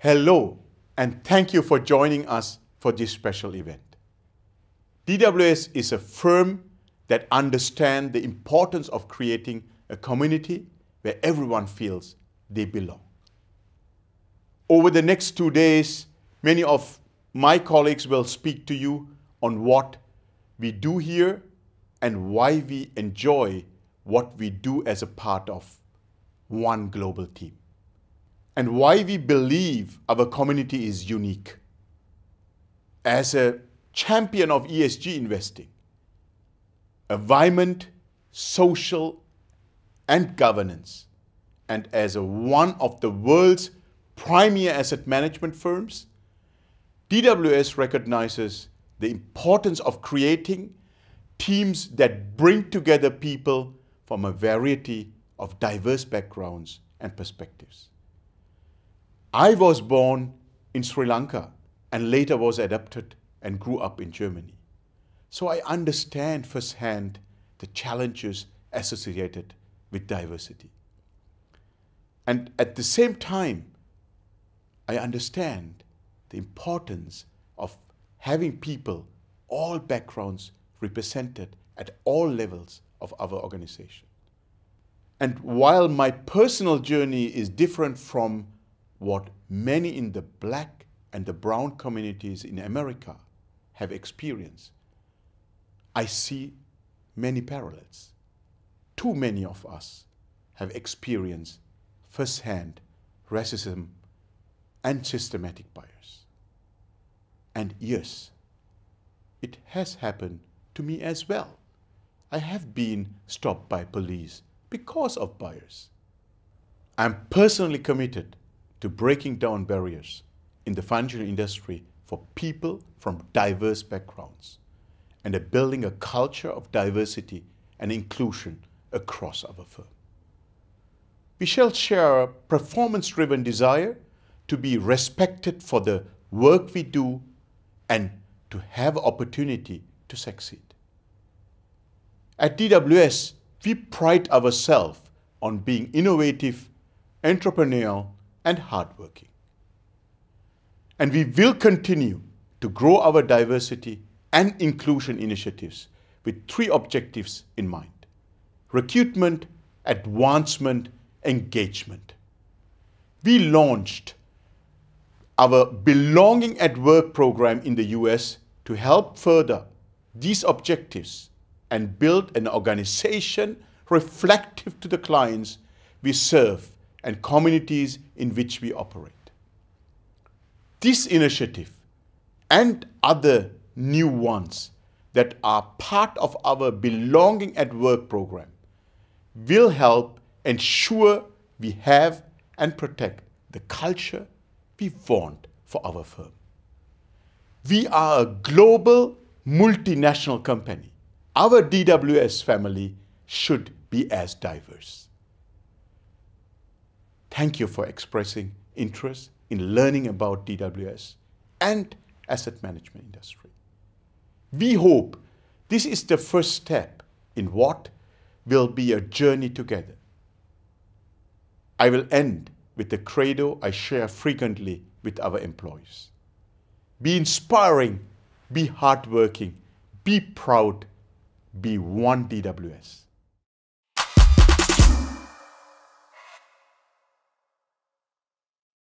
Hello, and thank you for joining us for this special event. DWS is a firm that understands the importance of creating a community where everyone feels they belong. Over the next two days, many of my colleagues will speak to you on what we do here and why we enjoy what we do as a part of one global team and why we believe our community is unique. As a champion of ESG investing, environment, social, and governance, and as a one of the world's premier asset management firms, DWS recognizes the importance of creating teams that bring together people from a variety of diverse backgrounds and perspectives. I was born in Sri Lanka and later was adopted and grew up in Germany. So I understand firsthand the challenges associated with diversity. And at the same time, I understand the importance of having people, all backgrounds represented at all levels of our organization. And while my personal journey is different from what many in the black and the brown communities in America have experienced, I see many parallels. Too many of us have experienced firsthand racism and systematic bias. And yes, it has happened to me as well. I have been stopped by police because of bias. I'm personally committed to breaking down barriers in the financial industry for people from diverse backgrounds and building a culture of diversity and inclusion across our firm. We shall share a performance driven desire to be respected for the work we do and to have opportunity to succeed. At DWS, we pride ourselves on being innovative, entrepreneurial, and hardworking. And we will continue to grow our diversity and inclusion initiatives with three objectives in mind recruitment, advancement, engagement. We launched our Belonging at Work program in the US to help further these objectives and build an organization reflective to the clients we serve and communities in which we operate. This initiative and other new ones that are part of our Belonging at Work program will help ensure we have and protect the culture we want for our firm. We are a global multinational company. Our DWS family should be as diverse. Thank you for expressing interest in learning about DWS and asset management industry. We hope this is the first step in what will be a journey together. I will end with the credo I share frequently with our employees. Be inspiring, be hardworking, be proud, be one DWS.